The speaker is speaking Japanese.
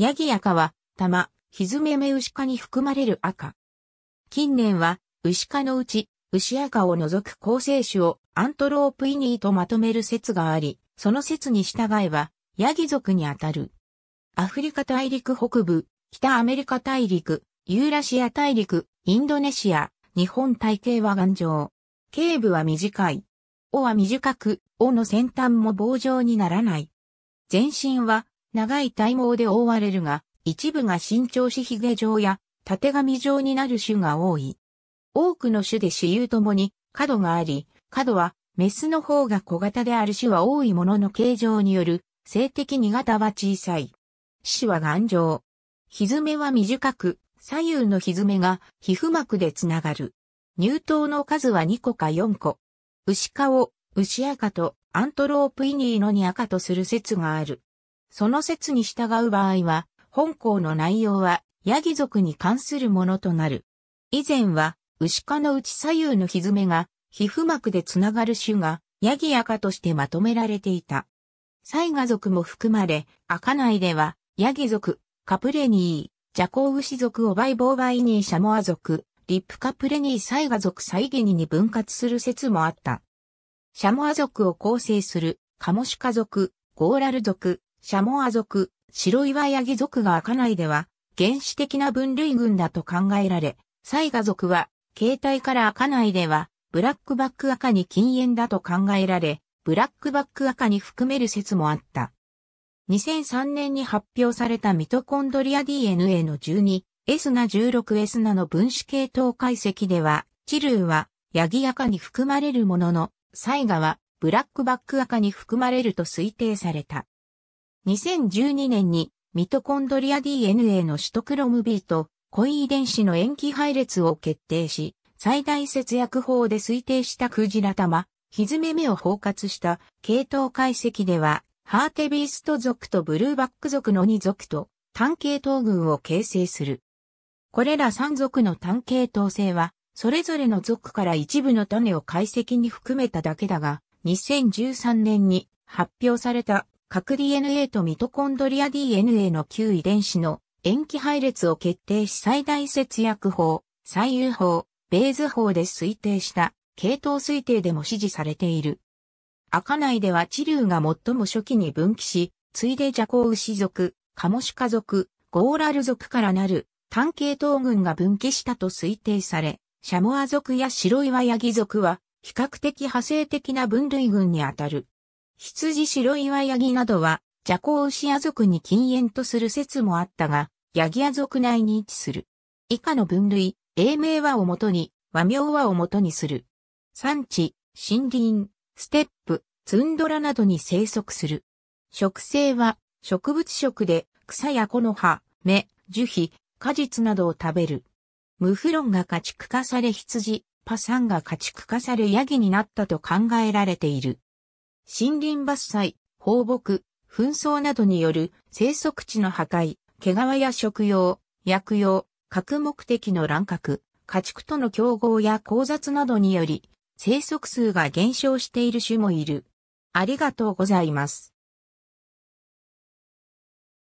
ヤギ赤は、玉、ひずめめ牛科に含まれる赤。近年は、牛科のうち、牛赤を除く構成種をアントロープイニーとまとめる説があり、その説に従えば、ヤギ族にあたる。アフリカ大陸北部、北アメリカ大陸、ユーラシア大陸、インドネシア、日本体系は頑丈。頸部は短い。尾は短く、尾の先端も棒状にならない。全身は長い体毛で覆われるが、一部が身長し髭状や、縦髪状になる種が多い。多くの種で私有ともに、角があり、角は、メスの方が小型である種は多いものの形状による、性的2型は小さい。種は頑丈。ひずめは短く、左右のひずめが皮膚膜でつながる。乳頭の数は2個か4個。牛顔、牛赤とアントロープイニーのに赤とする説がある。その説に従う場合は、本校の内容は、ヤギ族に関するものとなる。以前は、牛科のうち左右のひずめが、皮膚膜でつながる種が、ヤギアカとしてまとめられていた。サイガ族も含まれ、アカ内では、ヤギ族、カプレニー、ジャコウウシ族オバイボーバイニーシャモア族、リップカプレニーサイガ族サイゲニに分割する説もあった。シャモア族を構成する、カモシカ族、ゴーラル族、シャモア族、白岩ヤギ族が赤内では原始的な分類群だと考えられ、サイガ族は形態から赤内ではブラックバック赤に禁煙だと考えられ、ブラックバック赤に含める説もあった。2003年に発表されたミトコンドリア DNA の 12S な 16S なの分子系統解析では、チルーはヤギ赤に含まれるものの、サイガはブラックバック赤に含まれると推定された。2012年にミトコンドリア DNA のシトクロム B とイン遺伝子の塩基配列を決定し、最大節約法で推定したクジラ玉、ひずめ目を包括した系統解析では、ハーテビースト族とブルーバック族の2族と単系統群を形成する。これら3族の単系統性は、それぞれの族から一部の種を解析に含めただけだが、2013年に発表された核 DNA とミトコンドリア DNA の旧遺伝子の塩基配列を決定し最大節約法、最優法、ベーズ法で推定した系統推定でも支持されている。赤内では地流が最も初期に分岐し、ついでジャコウシ族、カモシカ族、ゴーラル族からなる単系統群が分岐したと推定され、シャモア族や白岩ヤギ族は比較的派生的な分類群にあたる。羊白岩ヤギなどは、ジャコウシヤ族に禁煙とする説もあったが、ヤギア族内に位置する。以下の分類、英名和をもとに、和名和をもとにする。産地、森林、ステップ、ツンドラなどに生息する。植生は、植物食で、草や木の葉、芽、樹皮、果実などを食べる。ムフロンが家畜化され羊、パサンが家畜化されヤギになったと考えられている。森林伐採、放牧、紛争などによる生息地の破壊、毛皮や食用、薬用、核目的の乱獲、家畜との競合や交雑などにより、生息数が減少している種もいる。ありがとうございます。